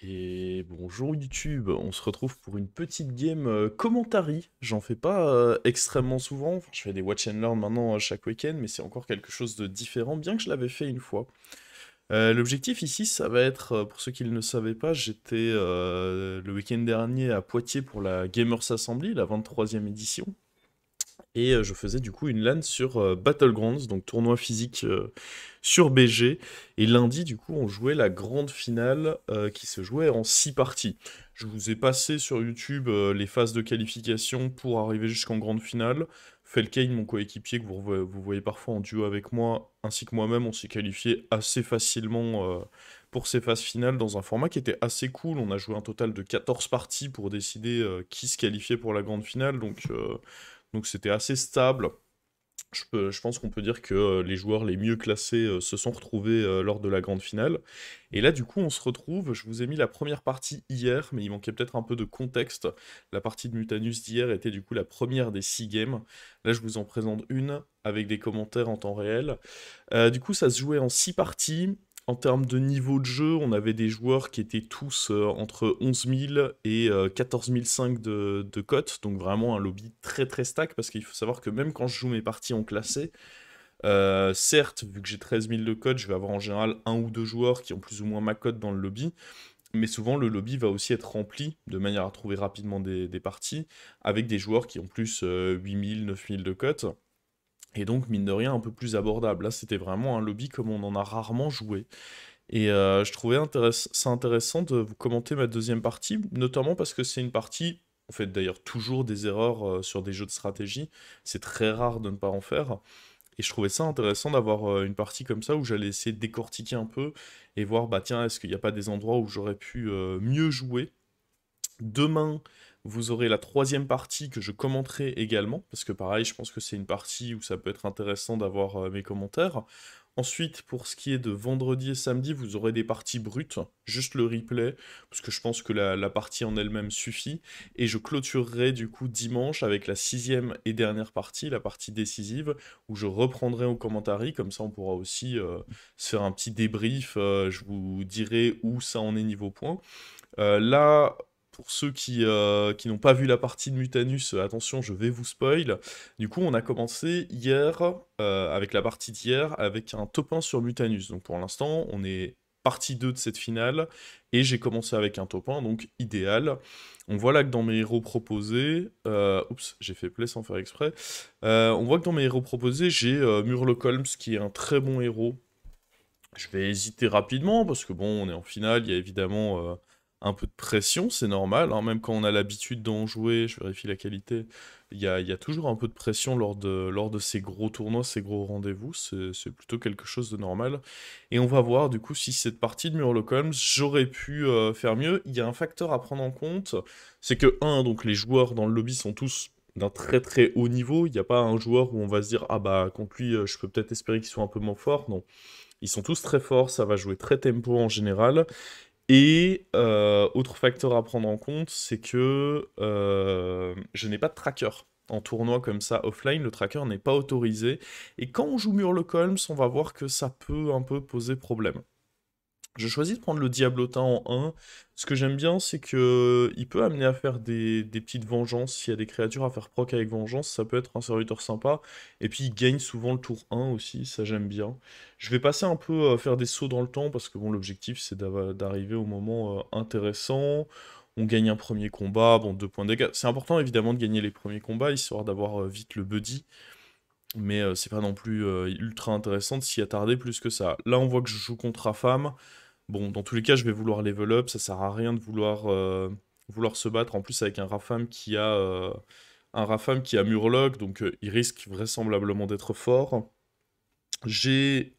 Et bonjour YouTube, on se retrouve pour une petite game euh, commentary. J'en fais pas euh, extrêmement souvent, je fais des watch and learn maintenant euh, chaque week-end, mais c'est encore quelque chose de différent, bien que je l'avais fait une fois. L'objectif ici, ça va être, pour ceux qui ne savaient pas, j'étais le week-end dernier à Poitiers pour la Gamers Assembly, la 23e édition, et euh, je faisais du coup une LAN sur euh, Battlegrounds, donc tournoi physique euh, sur BG. Et lundi, du coup, on jouait la grande finale qui se jouait en six parties. Je vous ai passé sur YouTube les phases de qualification pour arriver jusqu'en grande finale. Felkane, mon coéquipier, que vous, vous, voyez parfois en duo avec moi, ainsi que moi-même, on s'est qualifié assez facilement pour ces phases finales dans un format qui était assez cool. On a joué un total de 14 parties pour décider qui se qualifiait pour la grande finale. Donc donc c'était assez stable. Je, pense qu'on peut dire que euh, les joueurs les mieux classés euh, se sont retrouvés euh, lors de la grande finale. Et là, du coup, on se retrouve. Je vous ai mis la première partie hier, mais il manquait peut-être un peu de contexte. La partie de Mutanus d'hier était du coup la première des six games. Là, je vous en présente une avec des commentaires en temps réel. du coup, ça se jouait en six parties en termes de niveau de jeu, on avait des joueurs qui étaient tous euh, entre 11 000 et 14 euh, 500 de, de cotes, donc vraiment un lobby très très stack, parce qu'il faut savoir que même quand je joue mes parties en classé, euh, certes, vu que j'ai 13 000 de cotes, je vais avoir en général un ou deux joueurs qui ont plus ou moins ma cote dans le lobby, mais souvent le lobby va aussi être rempli, de manière à trouver rapidement des, parties, avec des joueurs qui ont plus 8 000, 9 000 de cotes et donc mine de rien un peu plus abordable. Là, c'était vraiment un lobby comme on en a rarement joué. Et euh, je trouvais ça intéressant de vous commenter ma deuxième partie, notamment parce que c'est une partie, en fait d'ailleurs toujours des erreurs euh, sur des jeux de stratégie, c'est très rare de ne pas en faire. Et je trouvais ça intéressant d'avoir euh, une partie comme ça où j'allais essayer de décortiquer un peu et voir, bah tiens, est-ce qu'il n'y a pas des endroits où j'aurais pu mieux jouer Demain, vous aurez la troisième partie que je commenterai également, parce que pareil, je pense que c'est une partie où ça peut être intéressant d'avoir euh, mes commentaires. Ensuite, pour ce qui est de vendredi et samedi, vous aurez des parties brutes, juste le replay, parce que je pense que la, partie en elle-même suffit. Et je clôturerai du coup dimanche avec la sixième et dernière partie, la partie décisive, où je reprendrai au commentary, comme ça on pourra aussi euh, se faire un petit débrief, euh, je vous dirai où ça en est niveau point. là, pour ceux qui, euh, qui n'ont pas vu la partie de Mutanus, euh, attention, je vais vous spoil. Du coup, on a commencé hier, euh, avec la partie d'hier, avec un top 1 sur Mutanus. Donc pour l'instant, on est partie 2 de cette finale, et j'ai commencé avec un top 1, donc idéal. On voit là que dans mes héros proposés, oups, j'ai fait play sans faire exprès, on voit que dans mes héros proposés, j'ai Murloc Holmes, qui est un très bon héros. Je vais hésiter rapidement, parce que bon, on est en finale, il y a évidemment un peu de pression, c'est normal, hein. même quand on a l'habitude d'en jouer, je vérifie la qualité, il y a, toujours un peu de pression lors de, ces gros tournois, ces gros rendez-vous, c'est plutôt quelque chose de normal. Et on va voir du coup si cette partie de Murloc Holmes, j'aurais pu euh, faire mieux. Il y a un facteur à prendre en compte, c'est que, un, donc les joueurs dans le lobby sont tous d'un très très haut niveau, il n'y a pas un joueur où on va se dire, ah bah contre lui, euh, je peux peut-être espérer qu'il soit un peu moins fort, non. Ils sont tous très forts, ça va jouer très tempo en général. Et euh, autre facteur à prendre en compte, c'est que euh, je n'ai pas de tracker. En tournoi comme ça, offline, le tracker n'est pas autorisé. Et quand on joue Murloc Holmes, on va voir que ça peut un peu poser problème. Je choisis de prendre le Diablotin en 1. Ce que j'aime bien, c'est qu'il peut amener à faire des, petites vengeances. S'il y a des créatures à faire proc avec vengeance, ça peut être un serviteur sympa. Et puis il gagne souvent le tour 1 aussi, ça j'aime bien. Je vais passer un peu à euh, faire des sauts dans le temps, parce que bon, l'objectif c'est d'arriver au moment euh, intéressant on gagne un premier combat, bon, deux points de dégâts. C'est important évidemment de gagner les premiers combats, histoire d'avoir euh, vite le buddy. Mais c'est pas non plus ultra intéressant de s'y attarder plus que ça. Là, on voit que je joue contre Afam. Bon, dans tous les cas, je vais vouloir level up, ça sert à rien de vouloir, euh, vouloir se battre, en plus avec un Rafam qui a, euh, un qui a Murloc, donc euh, il risque vraisemblablement d'être fort. J'ai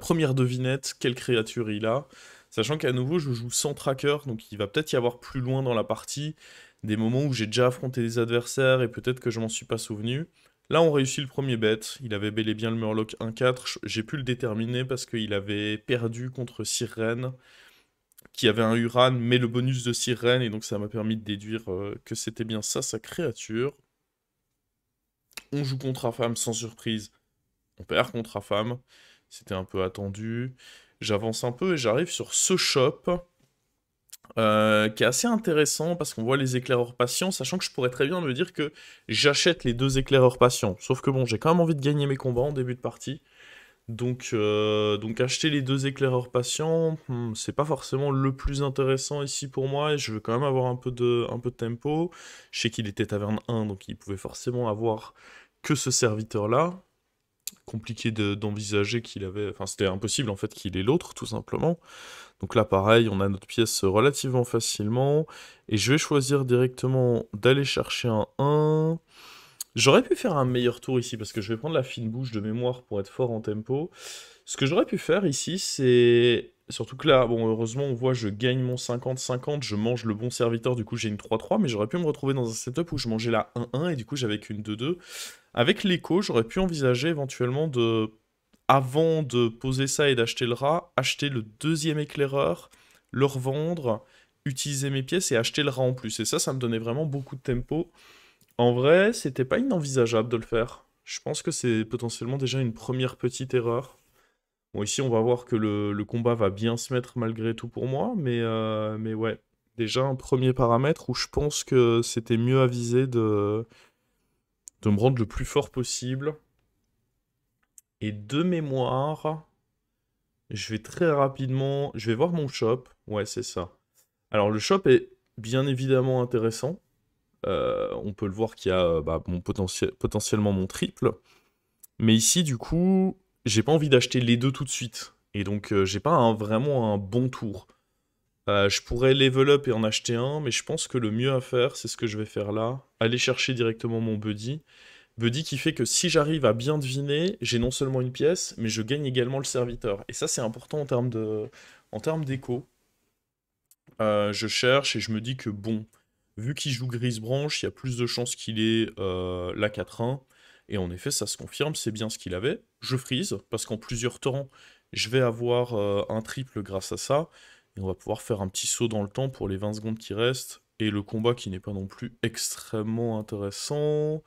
première devinette, quelle créature il a, sachant qu'à nouveau, je joue sans tracker, donc il va peut-être y avoir plus loin dans la partie des moments où j'ai déjà affronté des adversaires et peut-être que je m'en suis pas souvenu. Là, on réussit le premier bet. Il avait bel et bien le Murloc 1-4. J'ai pu le déterminer parce qu'il avait perdu contre Sirène, qui avait un Uran, mais le bonus de Sirène, et donc ça m'a permis de déduire euh, que c'était bien ça, sa créature. On joue contre femme sans surprise. On perd contre femme C'était un peu attendu. J'avance un peu et j'arrive sur ce shop. Euh, qui est assez intéressant parce qu'on voit les éclaireurs patients, sachant que je pourrais très bien me dire que j'achète les deux éclaireurs patients. Sauf que bon, j'ai quand même envie de gagner mes combats en début de partie. Donc, euh, donc acheter les deux éclaireurs patients, hmm, c'est pas forcément le plus intéressant ici pour moi. Et je veux quand même avoir un peu de, un peu de tempo. Je sais qu'il était taverne 1, donc il pouvait forcément avoir que ce serviteur-là. Compliqué d'envisager qu'il avait... Enfin, c'était impossible en fait qu'il ait l'autre, tout simplement. Donc là, pareil, on a notre pièce relativement facilement. Et je vais choisir directement d'aller chercher un 1. J'aurais pu faire un meilleur tour ici, parce que je vais prendre la fine bouche de mémoire pour être fort en tempo. Ce que j'aurais pu faire ici, c'est... Surtout que là, bon, heureusement, on voit, je gagne mon 50-50, je mange le bon serviteur, du coup j'ai une 3-3, mais j'aurais pu me retrouver dans un setup où je mangeais la 1-1, et du coup j'avais qu'une 2-2. Avec l'écho, j'aurais pu envisager éventuellement de avant de poser ça et d'acheter le rat, acheter le deuxième éclaireur, le revendre, utiliser mes pièces et acheter le rat en plus. Et ça, ça me donnait vraiment beaucoup de tempo. En vrai, c'était pas inenvisageable de le faire. Je pense que c'est potentiellement déjà une première petite erreur. Bon, ici, on va voir que le, combat va bien se mettre malgré tout pour moi, mais, euh, mais ouais. Déjà, un premier paramètre où je pense que c'était mieux avisé de, de me rendre le plus fort possible et de mémoire, je vais très rapidement, je vais voir mon shop. Ouais, c'est ça. Alors le shop est bien évidemment intéressant. Euh, on peut le voir qu'il y a euh, bah, mon potentiel, potentiellement mon triple. Mais ici, du coup, j'ai pas envie d'acheter les deux tout de suite. Et donc, euh, j'ai pas vraiment un bon tour. je pourrais level up et en acheter un, mais je pense que le mieux à faire, c'est ce que je vais faire là. Aller chercher directement mon buddy dit qui fait que si j'arrive à bien deviner, j'ai non seulement une pièce, mais je gagne également le serviteur. Et ça, c'est important en termes de, en d'écho. Euh, je cherche et je me dis que bon, vu qu'il joue grise branche, il y a plus de chances qu'il ait euh, la 4-1. Et en effet, ça se confirme, c'est bien ce qu'il avait. Je frise, parce qu'en plusieurs temps, je vais avoir euh, un triple grâce à ça. Et on va pouvoir faire un petit saut dans le temps pour les 20 secondes qui restent. Et le combat qui n'est pas non plus extrêmement intéressant.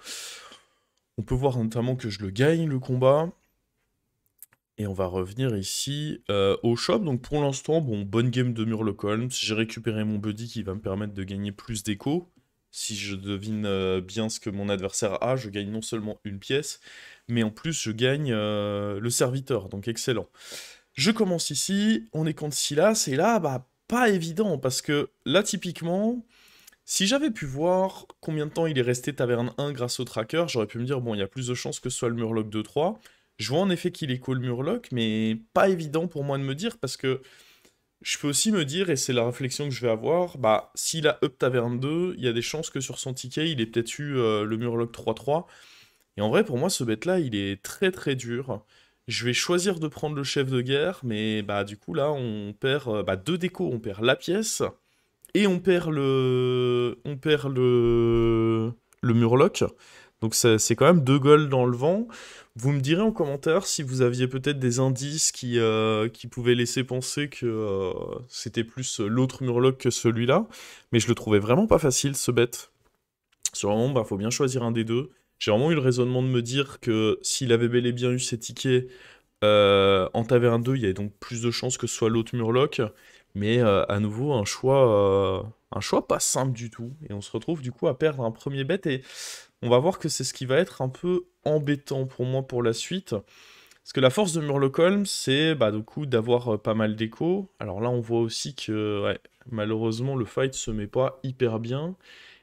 On peut voir notamment que je le gagne le combat. Et on va revenir ici euh, au shop. Donc pour l'instant, bon, bonne game de Murloc Holmes. J'ai récupéré mon buddy qui va me permettre de gagner plus d'écho. Si je devine euh, bien ce que mon adversaire a, je gagne non seulement une pièce, mais en plus je gagne euh, le serviteur. Donc excellent. Je commence ici, on est contre Silas, et là, bah, pas évident, parce que là, typiquement, si j'avais pu voir combien de temps il est resté taverne 1 grâce au tracker, j'aurais pu me dire, bon, il y a plus de chances que ce soit le Murloc 2-3. Je vois en effet qu'il est le Murloc, mais pas évident pour moi de me dire, parce que je peux aussi me dire, et c'est la réflexion que je vais avoir, bah, s'il a up taverne 2, il y a des chances que sur son ticket, il ait peut-être eu euh, le Murloc 3-3. Et en vrai, pour moi, ce bête-là, il est très très dur. Je vais choisir de prendre le chef de guerre, mais bah du coup là, on perd euh, bah, deux décos. On perd la pièce, et on perd le, on perd le, le Murloc. Donc c'est quand même deux gueules dans le vent. Vous me direz en commentaire si vous aviez peut-être des indices qui, euh, qui pouvaient laisser penser que euh, c'était plus l'autre Murloc que celui-là. Mais je le trouvais vraiment pas facile ce bête. Sur un il faut bien choisir un des deux. J'ai vraiment eu le raisonnement de me dire que s'il avait bel et bien eu ses tickets euh, en taverne 2, il y avait donc plus de chances que ce soit l'autre Murloc. Mais euh, à nouveau, un choix, euh, un choix pas simple du tout. Et on se retrouve du coup à perdre un premier bet. Et on va voir que c'est ce qui va être un peu embêtant pour moi pour la suite. Parce que la force de Murlocolm, c'est bah, coup d'avoir euh, pas mal d'écho. Alors là, on voit aussi que malheureusement, le fight se met pas hyper bien.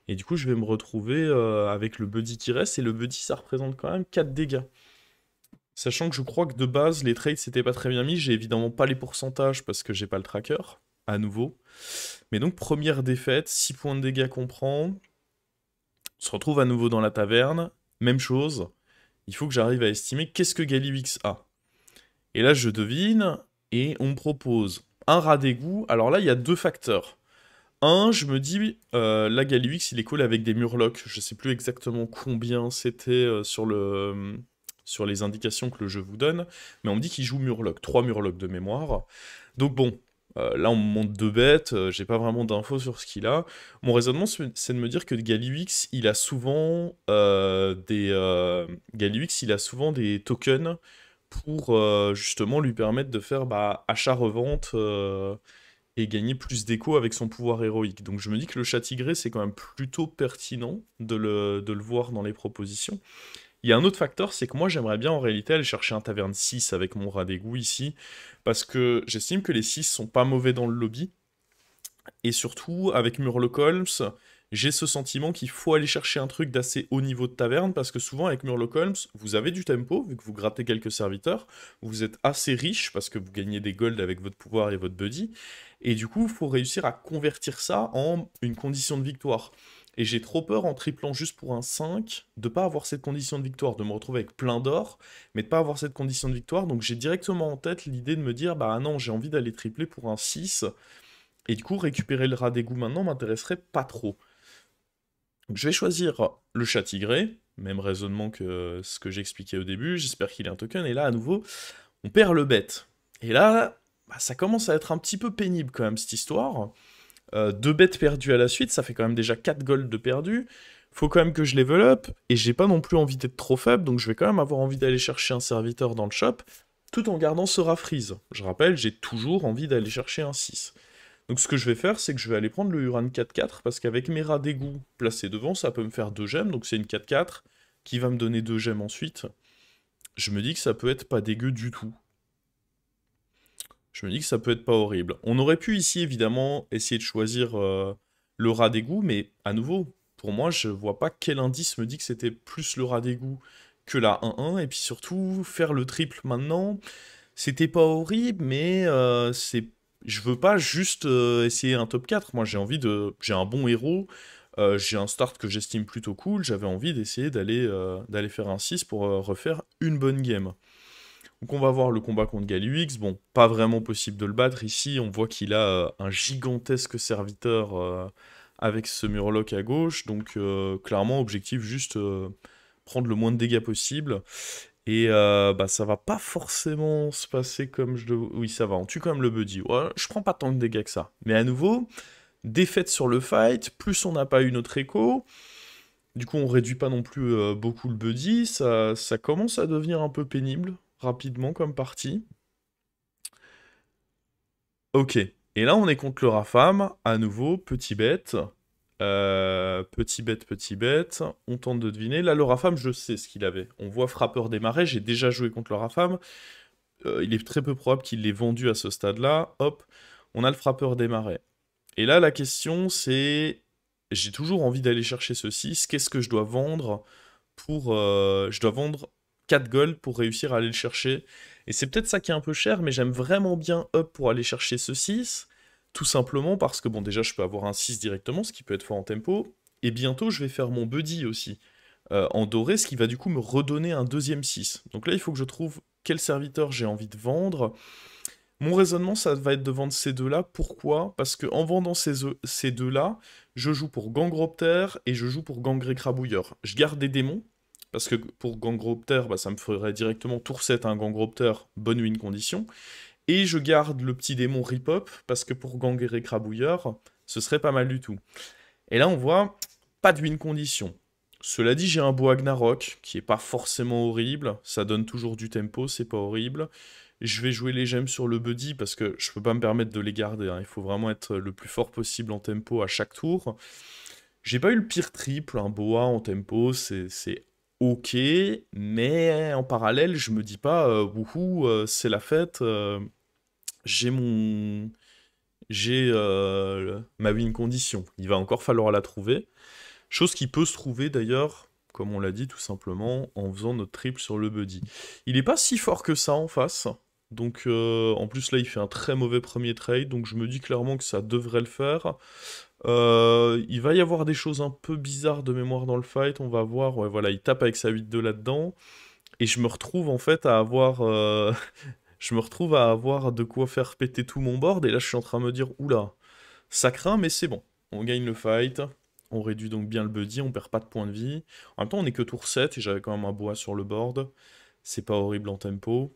Et du coup, je vais me retrouver avec le Buddy qui reste. Et le Buddy, ça représente quand même 4 dégâts. Sachant que je crois que de base, les trades c'était pas très bien mis. J'ai évidemment pas les pourcentages parce que j'ai pas le tracker, à nouveau. Mais donc, première défaite, 6 points de dégâts qu'on prend. On se retrouve à nouveau dans la taverne. Même chose. Il faut que j'arrive à estimer qu'est-ce que Galiwix a. Et là, je devine et on me propose un rat d'égout. Alors là, il y a deux facteurs. Un, je me dis, euh, là, Galiwix, il est cool avec des murlocs. Je sais plus exactement combien c'était euh, sur le euh, sur les indications que le jeu vous donne, mais on me dit qu'il joue Murloc, trois Murlocs de mémoire. Donc bon, euh, là on me montre deux bêtes, euh, j'ai pas vraiment d'infos sur ce qu'il a. Mon raisonnement c'est de me dire que Galiwix il a souvent euh, des il a souvent des tokens pour justement lui permettre de faire bah, achat-revente et gagner plus d'écho avec son pouvoir héroïque. Donc je me dis que le chat tigré, c'est quand même plutôt pertinent de le, de le, voir dans les propositions. Il y a un autre facteur, c'est que moi j'aimerais bien en réalité aller chercher un taverne 6 avec mon rat d'égout ici, parce que j'estime que les 6 sont pas mauvais dans le lobby, et surtout avec Murloc Holmes, j'ai ce sentiment qu'il faut aller chercher un truc d'assez haut niveau de taverne, parce que souvent avec Murloc Holmes, vous avez du tempo, vu que vous grattez quelques serviteurs, vous êtes assez riche, parce que vous gagnez des golds avec votre pouvoir et votre buddy, et du coup, il faut réussir à convertir ça en une condition de victoire. Et j'ai trop peur en triplant juste pour un 5 de pas avoir cette condition de victoire, de me retrouver avec plein d'or, mais de pas avoir cette condition de victoire. Donc j'ai directement en tête l'idée de me dire bah non, j'ai envie d'aller tripler pour un 6. Et du coup, récupérer le rat d'égout maintenant m'intéresserait pas trop. Donc je vais choisir le chat tigré, même raisonnement que ce que j'expliquais au début. J'espère qu'il est un token. Et là, à nouveau, on perd le bête. Et là, bah, ça commence à être un petit peu pénible quand même cette histoire. 2 euh, deux bêtes perdues à la suite, ça fait quand même déjà 4 golds de perdu. Faut quand même que je level up, et j'ai pas non plus envie d'être trop faible, donc je vais quand même avoir envie d'aller chercher un serviteur dans le shop, tout en gardant ce freeze. Je rappelle, j'ai toujours envie d'aller chercher un 6. Donc ce que je vais faire, c'est que je vais aller prendre le Uran 4-4, parce qu'avec mes rats d'égout placés devant, ça peut me faire 2 gemmes, donc c'est une 4-4, qui va me donner 2 gemmes ensuite. Je me dis que ça peut être pas dégueu du tout. Je me dis que ça peut être pas horrible. On aurait pu ici, évidemment, essayer de choisir euh, le rat d'égout, mais à nouveau, pour moi, je vois pas quel indice me dit que c'était plus le rat d'égout que la 1-1. Et puis surtout, faire le triple maintenant, c'était pas horrible, mais euh, c'est je veux pas juste euh, essayer un top 4. Moi, j'ai envie de. J'ai un bon héros. j'ai un start que j'estime plutôt cool. J'avais envie d'essayer d'aller d'aller faire un 6 pour refaire une bonne game. Donc on va voir le combat contre X, Bon, pas vraiment possible de le battre ici. On voit qu'il a euh, un gigantesque serviteur euh, avec ce Murloc à gauche. Donc euh, clairement, objectif juste prendre le moins de dégâts possible. Et bah, ça va pas forcément se passer comme je... vois, Oui, ça va, on tue quand même le Buddy. je prends pas tant de dégâts que ça. Mais à nouveau, défaite sur le fight, plus on n'a pas eu notre écho. Du coup, on réduit pas non plus beaucoup le buddy, ça, ça commence à devenir un peu pénible rapidement comme partie. Ok. Et là, on est contre le Rafam. À nouveau, petit bête. Euh, petit bête, petit bête. On tente de deviner. Là, le Rafam, je sais ce qu'il avait. On voit frappeur démarrer. J'ai déjà joué contre le Rafam. Euh, il est très peu probable qu'il l'ait vendu à ce stade-là. Hop, on a le frappeur démarré. Et là, la question, c'est... J'ai toujours envie d'aller chercher ce 6. Qu'est-ce que je dois vendre pour... Euh, je dois vendre 4 gold pour réussir à aller le chercher. Et c'est peut-être ça qui est un peu cher, mais j'aime vraiment bien up pour aller chercher ce 6. Tout simplement parce que, bon, déjà, je peux avoir un 6 directement, ce qui peut être fort en tempo. Et bientôt, je vais faire mon buddy aussi euh, en doré, ce qui va du coup me redonner un deuxième 6. Donc là, il faut que je trouve quel serviteur j'ai envie de vendre. Mon raisonnement, ça va être de vendre ces deux-là. Pourquoi Parce que en vendant ces, ces deux-là, je joue pour Gangropter et je joue pour Gangré Crabouilleur. Je garde des démons parce que pour Gangropter, bah, ça me ferait directement tour 7 un hein, Gangropter, bonne win condition. Et je garde le petit démon Ripop, parce que pour et Crabouilleur, ce serait pas mal du tout. Et là, on voit pas de win condition. Cela dit, j'ai un beau Agnarok, qui est pas forcément horrible, ça donne toujours du tempo, c'est pas horrible. Je vais jouer les gemmes sur le buddy, parce que je peux pas me permettre de les garder, hein. il faut vraiment être le plus fort possible en tempo à chaque tour. J'ai pas eu le pire triple, un hein. boa en tempo, c'est ok, mais en parallèle, je me dis pas, euh, wouhou, euh, c'est la fête, euh, j'ai mon. J'ai ma win condition. Il va encore falloir la trouver. Chose qui peut se trouver d'ailleurs comme on l'a dit tout simplement, en faisant notre triple sur le buddy. Il n'est pas si fort que ça en face, donc en plus là il fait un très mauvais premier trade, donc je me dis clairement que ça devrait le faire. Euh, il va y avoir des choses un peu bizarres de mémoire dans le fight. On va voir, ouais, voilà, il tape avec sa 8-2 là-dedans. Et je me retrouve en fait à avoir. Euh, je me retrouve à avoir de quoi faire péter tout mon board. Et là, je suis en train de me dire, oula, ça craint, mais c'est bon. On gagne le fight. On réduit donc bien le buddy. On perd pas de points de vie. En même temps, on est que tour 7 et j'avais quand même un bois sur le board. C'est pas horrible en tempo.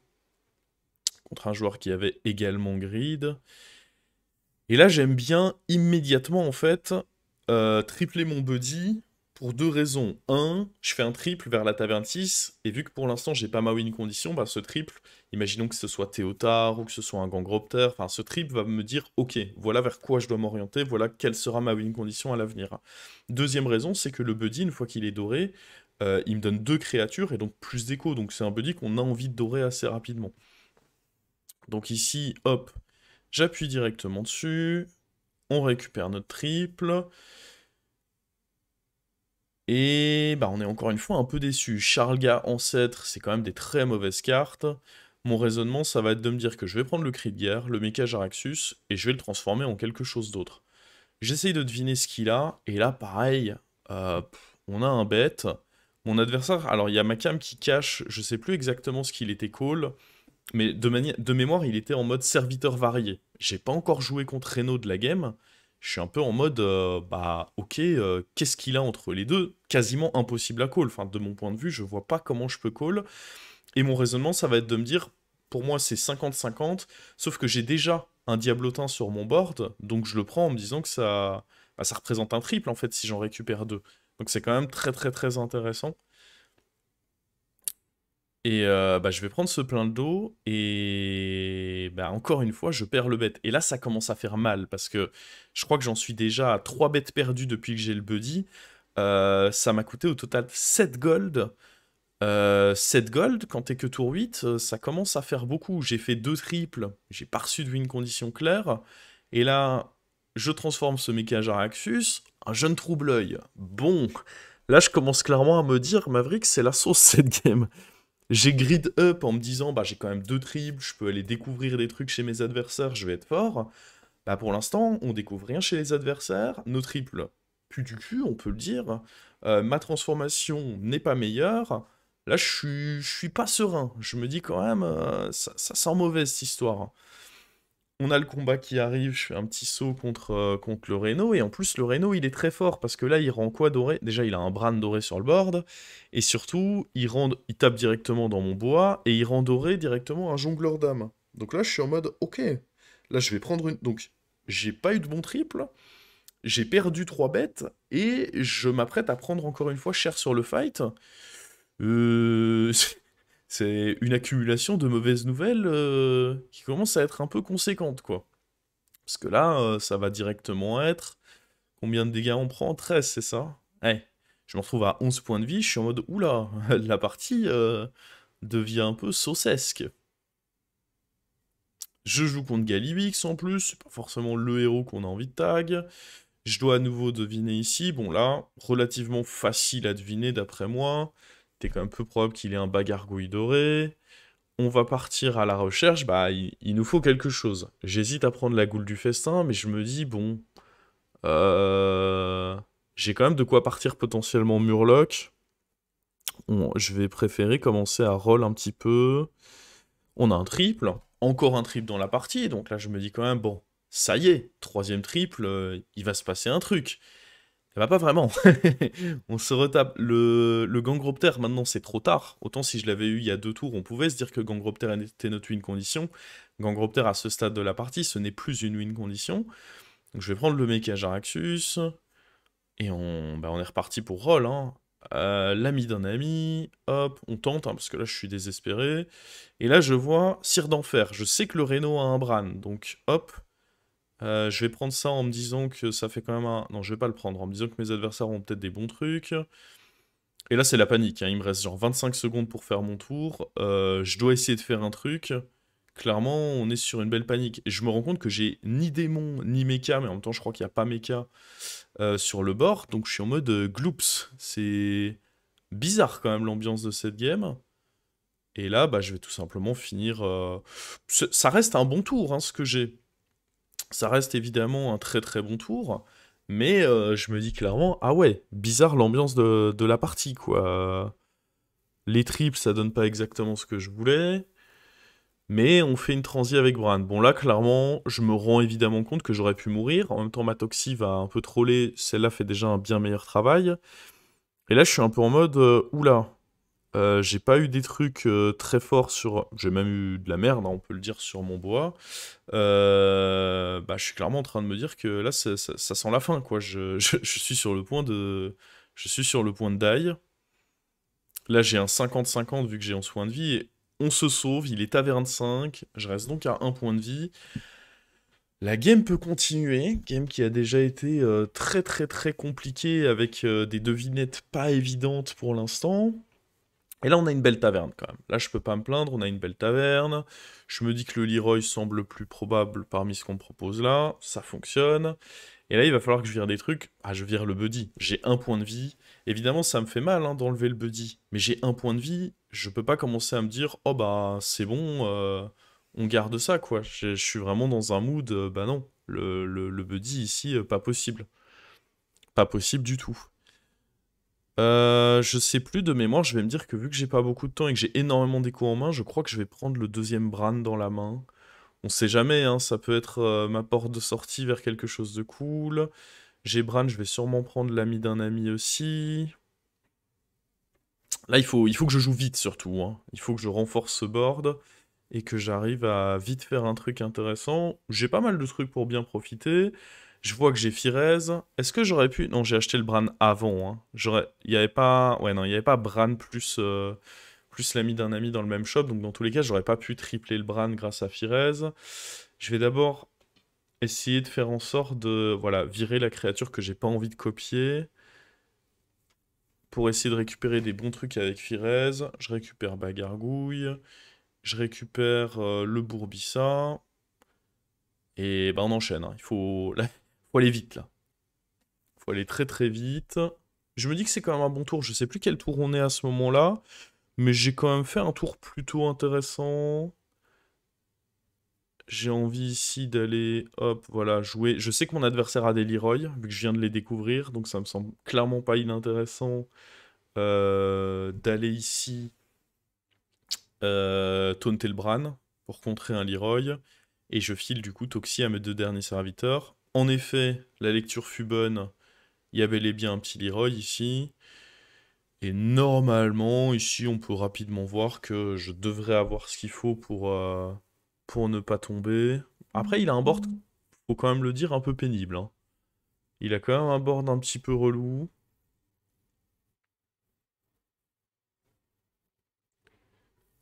Contre un joueur qui avait également grid. Et là, j'aime bien immédiatement, en fait, euh, tripler mon buddy pour deux raisons. Un, je fais un triple vers la taverne 6, et vu que pour l'instant, j'ai pas ma win condition, bah, ce triple, imaginons que ce soit Théotard ou que ce soit un Gangropter, enfin, ce triple va me dire, ok, voilà vers quoi je dois m'orienter, voilà quelle sera ma win condition à l'avenir. Deuxième raison, c'est que le buddy, une fois qu'il est doré, euh, il me donne deux créatures et donc plus d'écho, donc c'est un buddy qu'on a envie de dorer assez rapidement. Donc ici, hop, J'appuie directement dessus. On récupère notre triple. Et bah, on est encore une fois un peu déçu. Charlga Ancêtre, c'est quand même des très mauvaises cartes. Mon raisonnement, ça va être de me dire que je vais prendre le cri de guerre, le Mecha Jaraxus, et je vais le transformer en quelque chose d'autre. J'essaye de deviner ce qu'il a, et là, pareil, euh, on a un bête. Mon adversaire, alors il y a cam qui cache, je sais plus exactement ce qu'il était call mais de, de mémoire, il était en mode serviteur varié. J'ai pas encore joué contre Reno de la game. Je suis un peu en mode, euh, bah ok, euh, qu'est-ce qu'il a entre les deux Quasiment impossible à call. Enfin, de mon point de vue, je vois pas comment je peux call. Et mon raisonnement, ça va être de me dire, pour moi, c'est 50-50, sauf que j'ai déjà un diablotin sur mon board, donc je le prends en me disant que ça, bah, ça représente un triple en fait si j'en récupère deux. Donc c'est quand même très très très intéressant. Et euh, bah, je vais prendre ce plein d'eau et bah, encore une fois, je perds le bet. Et là, ça commence à faire mal parce que je crois que j'en suis déjà à 3 bêtes perdues depuis que j'ai le buddy. Euh, ça m'a coûté au total 7 gold. 7 euh, gold, quand t'es que tour 8, ça commence à faire beaucoup. J'ai fait 2 triples, j'ai pas reçu de win condition claire. Et là, je transforme ce à Jaraxus, un jeune trouble Bon, là, je commence clairement à me dire, Maverick, c'est la sauce cette game j'ai grid up en me disant bah j'ai quand même deux triples, je peux aller découvrir des trucs chez mes adversaires, je vais être fort. Bah pour l'instant, on découvre rien chez les adversaires, nos triples plus du cul, on peut le dire. Euh, ma transformation n'est pas meilleure. Là, je suis, je suis pas serein. Je me dis quand même, euh, ça, ça sent mauvaise cette histoire on a le combat qui arrive, je fais un petit saut contre, euh, contre le Reno, et en plus le Reno il est très fort, parce que là il rend quoi doré Déjà il a un bran doré sur le board, et surtout il, rend, il tape directement dans mon bois, et il rend doré directement un jongleur d'âme. Donc là je suis en mode, ok, là je vais prendre une... Donc j'ai pas eu de bon triple, j'ai perdu trois bêtes, et je m'apprête à prendre encore une fois cher sur le fight. Euh... C'est une accumulation de mauvaises nouvelles euh, qui commence à être un peu conséquente, quoi. Parce que là, euh, ça va directement être... Combien de dégâts on prend 13, c'est ça Eh, Je me retrouve à 11 points de vie, je suis en mode, oula, la partie euh, devient un peu saucesque. Je joue contre Galibix en plus, c'est pas forcément le héros qu'on a envie de tag. Je dois à nouveau deviner ici, bon là, relativement facile à deviner d'après moi. C'est quand même peu probable qu'il ait un bagargouille doré. On va partir à la recherche, bah il, nous faut quelque chose. J'hésite à prendre la goule du festin, mais je me dis, bon, euh, j'ai quand même de quoi partir potentiellement Murloc. je vais préférer commencer à roll un petit peu. On a un triple, encore un triple dans la partie, donc là je me dis quand même, bon, ça y est, troisième triple, euh, il va se passer un truc. Eh pas vraiment. on se retape le, le Gangropter, maintenant c'est trop tard. Autant si je l'avais eu il y a deux tours, on pouvait se dire que Gangropter était notre win condition. Gangropter à ce stade de la partie, ce n'est plus une win condition. Donc je vais prendre le à Jaraxus. Et on, bah, on est reparti pour roll. Hein. Euh, l'ami d'un ami. Hop, on tente, hein, parce que là je suis désespéré. Et là je vois Cire d'Enfer. Je sais que le Reno a un Bran. Donc hop, euh, je vais prendre ça en me disant que ça fait quand même un... Non, je vais pas le prendre, en me disant que mes adversaires ont peut-être des bons trucs. Et là, c'est la panique. Hein. Il me reste genre 25 secondes pour faire mon tour. Euh, je dois essayer de faire un truc. Clairement, on est sur une belle panique. Et je me rends compte que j'ai ni démon, ni méca, mais en même temps, je crois qu'il n'y a pas méca euh, sur le bord. Donc, je suis en mode gloops. C'est bizarre quand même l'ambiance de cette game. Et là, bah, je vais tout simplement finir... Ça reste un bon tour, hein, ce que j'ai. Ça reste évidemment un très très bon tour, mais euh, je me dis clairement, ah ouais, bizarre l'ambiance de, la partie, quoi. Les triples, ça donne pas exactement ce que je voulais, mais on fait une transi avec Bran. Bon là, clairement, je me rends évidemment compte que j'aurais pu mourir. En même temps, ma toxie va un peu troller, celle-là fait déjà un bien meilleur travail. Et là, je suis un peu en mode, euh, oula, euh, j'ai pas eu des trucs euh, très forts sur. J'ai même eu de la merde, hein, on peut le dire, sur mon bois. Euh, bah, je suis clairement en train de me dire que là, ça, sent la fin, quoi. Je, suis sur le point de. Je suis sur le point de die. Là, j'ai un 50-50 vu que j'ai 11 soin de vie. on se sauve, il est à 25. Je reste donc à 1 point de vie. La game peut continuer, game qui a déjà été très très très compliquée avec des devinettes pas évidentes pour l'instant. Et là, on a une belle taverne quand même. Là, je peux pas me plaindre, on a une belle taverne. Je me dis que le Leroy semble plus probable parmi ce qu'on propose là. Ça fonctionne. Et là, il va falloir que je vire des trucs. Ah, je vire le buddy. J'ai un point de vie. Évidemment, ça me fait mal hein, d'enlever le buddy. Mais j'ai un point de vie. Je peux pas commencer à me dire, oh bah, c'est bon, euh, on garde ça, quoi. Je, suis vraiment dans un mood, euh, bah non. Le, le, buddy ici, euh, pas possible. Pas possible du tout. Euh, je sais plus de mémoire, je vais me dire que vu que j'ai pas beaucoup de temps et que j'ai énormément d'écho en main, je crois que je vais prendre le deuxième bran dans la main. On sait jamais, hein, ça peut être euh, ma porte de sortie vers quelque chose de cool. J'ai Bran, je vais sûrement prendre l'ami d'un ami aussi. Là, il faut, il faut que je joue vite surtout. Hein. Il faut que je renforce ce board et que j'arrive à vite faire un truc intéressant. J'ai pas mal de trucs pour bien profiter. Je vois que j'ai Firez. Est-ce que j'aurais pu... Non, j'ai acheté le Bran avant. Hein. Il n'y avait pas... Ouais, non, il n'y avait pas Bran plus, euh, plus l'ami d'un ami dans le même shop. Donc, dans tous les cas, j'aurais pas pu tripler le Bran grâce à Firez. Je vais d'abord essayer de faire en sorte de voilà, virer la créature que j'ai pas envie de copier. Pour essayer de récupérer des bons trucs avec Firez. Je récupère Bagargouille. Je récupère euh, le Bourbissa. Et ben on enchaîne. Hein. Il faut... Faut aller vite là. Faut aller très très vite. Je me dis que c'est quand même un bon tour. Je sais plus quel tour on est à ce moment-là. Mais j'ai quand même fait un tour plutôt intéressant. J'ai envie ici d'aller, hop, voilà, jouer. Je sais que mon adversaire a des Leroy, vu que je viens de les découvrir, donc ça me semble clairement pas inintéressant euh, d'aller ici euh, taunter le Bran pour contrer un Leroy. Et je file du coup Toxie à mes deux derniers serviteurs. En effet, la lecture fut bonne. Il y avait les biens un petit Leroy ici. Et normalement, ici, on peut rapidement voir que je devrais avoir ce qu'il faut pour, euh, pour ne pas tomber. Après, il a un board, mhm. faut quand même le dire, un peu pénible. Hein. Il a quand même un board un petit peu relou.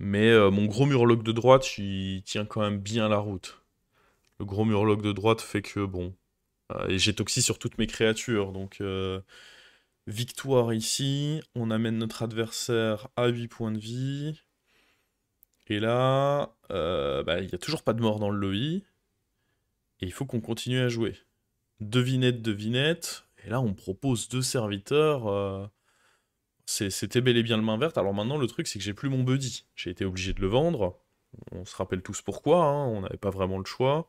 Mais euh, mon gros murloc de droite, il tient quand même bien la route. Le gros murloc de droite fait que, bon, euh, et j'ai toxi sur toutes mes créatures. Donc euh, victoire ici. On amène notre adversaire à 8 points de vie. Et là, euh, bah, il n'y a toujours pas de mort dans le lobby. Et il faut qu'on continue à jouer. Devinette, devinette. Et là, on propose deux serviteurs. C'était bel et bien le main verte. Alors maintenant, le truc, c'est que j'ai plus mon buddy. J'ai été obligé de le vendre. On se rappelle tous pourquoi. Hein. On n'avait pas vraiment le choix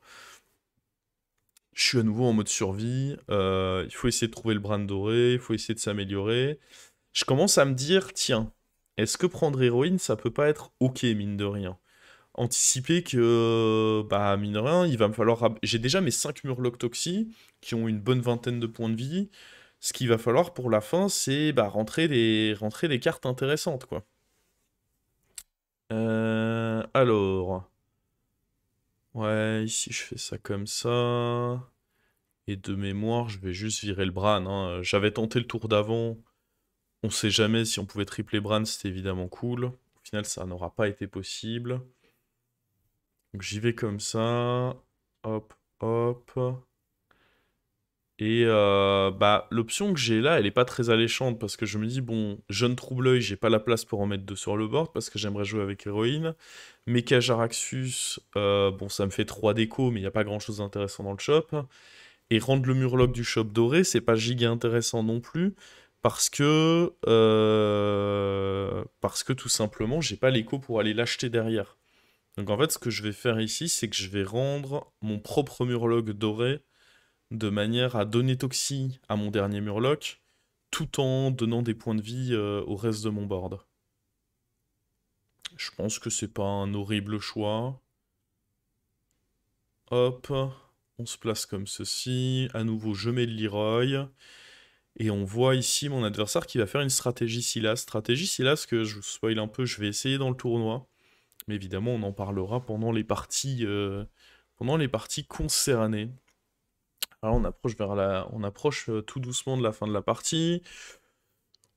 je suis à nouveau en mode survie, euh, il faut essayer de trouver le brin doré, il faut essayer de s'améliorer. Je commence à me dire, tiens, est-ce que prendre héroïne, ça peut pas être ok, mine de rien Anticiper que, bah, mine de rien, il va me falloir... J'ai déjà mes 5 murlocs toxi, qui ont une bonne vingtaine de points de vie. Ce qu'il va falloir pour la fin, c'est bah, rentrer, des... rentrer des cartes intéressantes, quoi. Euh, alors... Ouais, ici je fais ça comme ça. Et de mémoire, je vais juste virer le Bran. Hein. J'avais tenté le tour d'avant. On sait jamais si on pouvait tripler Bran, c'était évidemment cool. Au final, ça n'aura pas été possible. Donc j'y vais comme ça. Hop, hop. Et euh, bah, l'option que j'ai là, elle n'est pas très alléchante parce que je me dis, bon, jeune troubleuil, j'ai pas la place pour en mettre deux sur le board parce que j'aimerais jouer avec héroïne. mais Jaraxus, euh, bon, ça me fait 3 déco, mais il n'y a pas grand chose d'intéressant dans le shop. Et rendre le murloc du shop doré, c'est pas giga intéressant non plus parce que, euh, parce que tout simplement, j'ai pas l'écho pour aller l'acheter derrière. Donc en fait, ce que je vais faire ici, c'est que je vais rendre mon propre murloc doré de manière à donner Toxie à mon dernier Murloc, tout en donnant des points de vie euh, au reste de mon board. Je pense que c'est pas un horrible choix. Hop, on se place comme ceci. À nouveau, je mets le Leroy. Et on voit ici mon adversaire qui va faire une stratégie Silas. Stratégie Silas que je vous spoil un peu, je vais essayer dans le tournoi. Mais évidemment, on en parlera pendant les parties, euh, pendant les parties concernées. Ah, on approche vers la, on approche euh, tout doucement de la fin de la partie.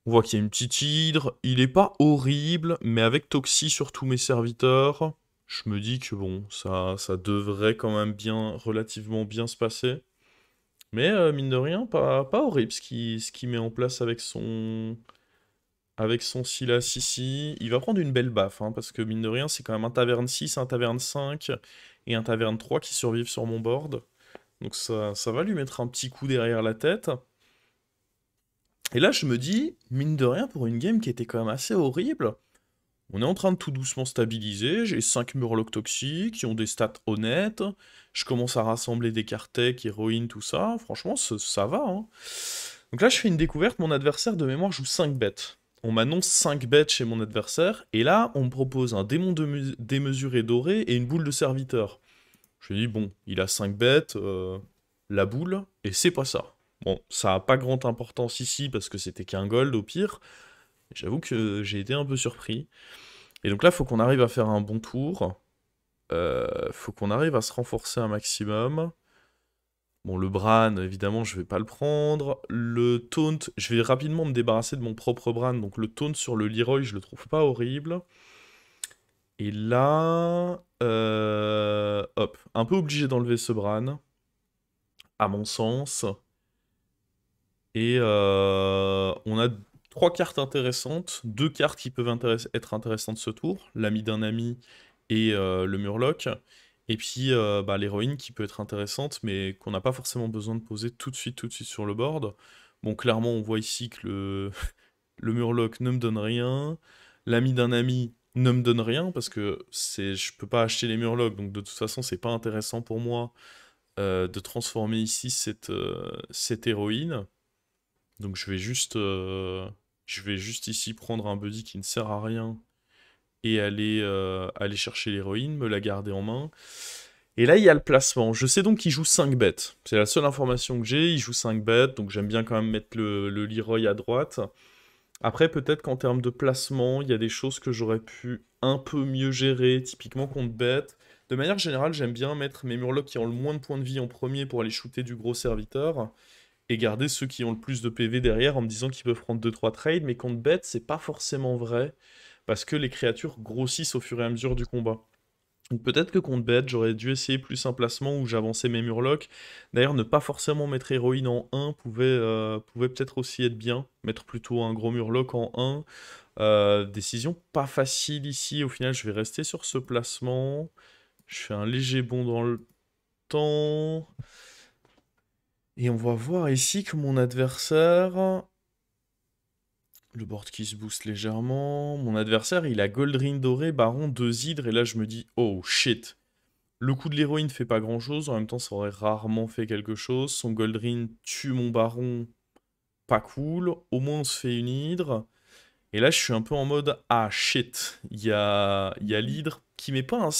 On voit qu'il y a une petite hydre. Il est pas horrible, mais avec Toxie sur tous mes serviteurs, je me dis que bon, ça, ça devrait quand même bien, relativement bien se passer. Mais euh, mine de rien, pas, pas horrible ce qu'il qui met en place avec son. Avec son Silas ici. Il va prendre une belle baffe, hein, parce que mine de rien, c'est quand même un taverne 6, un taverne 5 et un taverne 3 qui survivent sur mon board. Donc ça, va lui mettre un petit coup derrière la tête. Et là, je me dis, mine de rien, pour une game qui était quand même assez horrible, on est en train de tout doucement stabiliser, j'ai 5 murlocs toxiques qui ont des stats honnêtes, je commence à rassembler des qui héroïnes, tout ça, franchement, ça va. Hein. Donc là, je fais une découverte, mon adversaire de mémoire joue 5 bêtes. On m'annonce 5 bêtes chez mon adversaire, et là, on me propose un démon démesuré doré et une boule de serviteur. Je ai dis, bon, il a 5 bêtes, euh, la boule, et c'est pas ça. Bon, ça n'a pas grande importance ici parce que c'était qu'un gold au pire. J'avoue que j'ai été un peu surpris. Et donc là, faut qu'on arrive à faire un bon tour. Euh, faut qu'on arrive à se renforcer un maximum. Bon, le Bran, évidemment, je vais pas le prendre. Le Taunt, je vais rapidement me débarrasser de mon propre Bran. Donc le Taunt sur le Leroy, je le trouve pas horrible. Et là, euh, hop, un peu obligé d'enlever ce Bran, à mon sens. Et euh, on a trois cartes intéressantes, deux cartes qui peuvent être intéressantes ce tour, l'ami d'un ami et euh, le Murloc. Et puis bah, l'héroïne qui peut être intéressante, mais qu'on n'a pas forcément besoin de poser tout de suite, tout de suite sur le board. Bon, clairement, on voit ici que le, le Murloc ne me donne rien. L'ami d'un ami, ne me donne rien parce que c'est je peux pas acheter les murlocs donc de toute façon c'est pas intéressant pour moi euh, de transformer ici cette, euh, cette héroïne donc je vais juste euh, je vais juste ici prendre un buddy qui ne sert à rien et aller aller chercher l'héroïne me la garder en main et là, il y a le placement. Je sais donc qu'il joue 5 bêtes. C'est la seule information que j'ai. Il joue 5 bêtes, donc j'aime bien quand même mettre le, le Leroy à droite. Après, peut-être qu'en termes de placement, il y a des choses que j'aurais pu un peu mieux gérer, typiquement contre bête. De manière générale, j'aime bien mettre mes murlocs qui ont le moins de points de vie en premier pour aller shooter du gros serviteur et garder ceux qui ont le plus de PV derrière en me disant qu'ils peuvent prendre 2-3 trades, mais contre bête, c'est pas forcément vrai parce que les créatures grossissent au fur et à mesure du combat. Peut-être que contre bête, j'aurais dû essayer plus un placement où j'avançais mes murlocs. D'ailleurs, ne pas forcément mettre héroïne en 1 pouvait, euh, pouvait peut-être aussi être bien. Mettre plutôt un gros murloc en 1. Euh, décision pas facile ici. Au final, je vais rester sur ce placement. Je fais un léger bond dans le temps. Et on va voir ici que mon adversaire le board qui se booste légèrement. Mon adversaire, il a ring doré, Baron, deux hydres. Et là, je me dis, oh shit. Le coup de l'héroïne fait pas grand chose. En même temps, ça aurait rarement fait quelque chose. Son ring tue mon Baron. Pas cool. Au moins, on se fait une hydre. Et là, je suis un peu en mode, ah shit. Il y a, y l'hydre qui met pas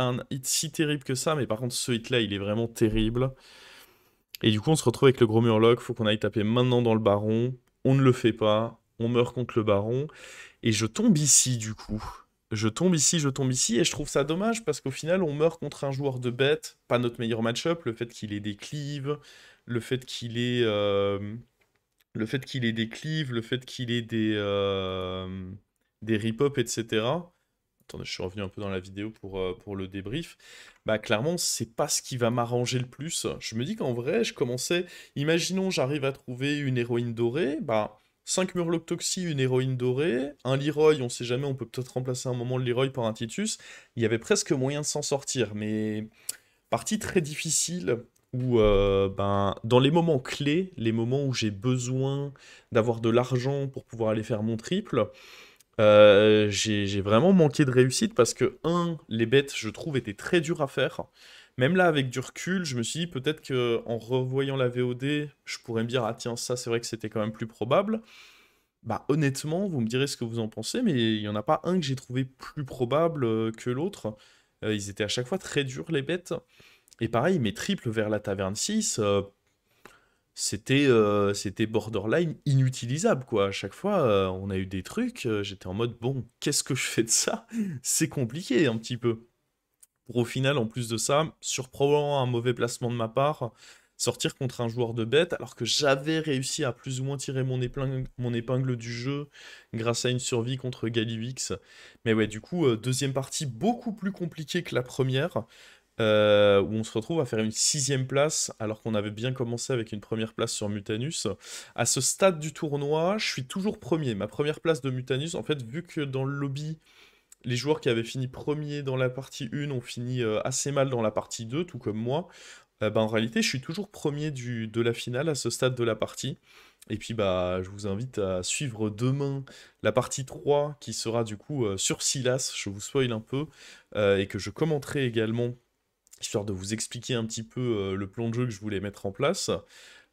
un, hit si terrible que ça. Mais par contre, ce hit-là, il est vraiment terrible. Et du coup, on se retrouve avec le gros murloc. Faut qu'on aille taper maintenant dans le Baron. On ne le fait pas on meurt contre le baron, et je tombe ici du coup. Je tombe ici, je tombe ici, et je trouve ça dommage parce qu'au final, on meurt contre un joueur de bête, pas notre meilleur match-up, le fait qu'il ait des cleaves, le fait qu'il ait, euh, le fait qu'il ait des cleaves, le fait qu'il ait des, euh, des rip ups etc. Attendez, je suis revenu un peu dans la vidéo pour, euh, pour le débrief. Bah clairement, c'est pas ce qui va m'arranger le plus. Je me dis qu'en vrai, je commençais. Imaginons, j'arrive à trouver une héroïne dorée, bah 5 Murlocs Toxie, une héroïne dorée, un Leroy, on sait jamais, on peut peut-être remplacer un moment le Leroy par un Titus. Il y avait presque moyen de s'en sortir, mais partie très difficile où, euh, ben, dans les moments clés, les moments où j'ai besoin d'avoir de l'argent pour pouvoir aller faire mon triple, euh, j'ai vraiment manqué de réussite parce que, un, les bêtes, je trouve, étaient très dures à faire même là, avec du recul, je me suis dit peut-être que en revoyant la VOD, je pourrais me dire Ah, tiens, ça, c'est vrai que c'était quand même plus probable. Bah, honnêtement, vous me direz ce que vous en pensez, mais il n'y en a pas un que j'ai trouvé plus probable euh, que l'autre. Euh, ils étaient à chaque fois très durs, les bêtes. Et pareil, mes triples vers la taverne 6, euh, c'était c'était borderline inutilisable, quoi. À chaque fois, on a eu des trucs, j'étais en mode Bon, qu'est-ce que je fais de ça C'est compliqué, un petit peu au final, en plus de ça, sur probablement un mauvais placement de ma part, sortir contre un joueur de bête, alors que j'avais réussi à plus ou moins tirer mon épingle, du jeu grâce à une survie contre Galivix. Mais ouais, du coup, euh, deuxième partie beaucoup plus compliquée que la première, euh, où on se retrouve à faire une sixième place, alors qu'on avait bien commencé avec une première place sur Mutanus. À ce stade du tournoi, je suis toujours premier. Ma première place de Mutanus, en fait, vu que dans le lobby les joueurs qui avaient fini premier dans la partie 1 ont fini euh, assez mal dans la partie 2, tout comme moi. Euh, bah, en réalité, je suis toujours premier du, de la finale à ce stade de la partie. Et puis bah je vous invite à suivre demain la partie 3 qui sera du coup euh, sur Silas, je vous spoil un peu, et que je commenterai également, histoire de vous expliquer un petit peu le plan de jeu que je voulais mettre en place.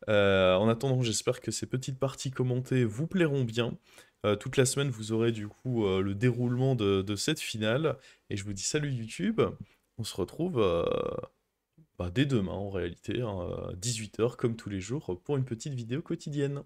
en attendant, j'espère que ces petites parties commentées vous plairont bien. Euh, toute la semaine, vous aurez du coup euh, le déroulement de, cette finale. Et je vous dis salut YouTube. On se retrouve euh, bah, dès demain en réalité, à hein, 18h comme tous les jours, pour une petite vidéo quotidienne.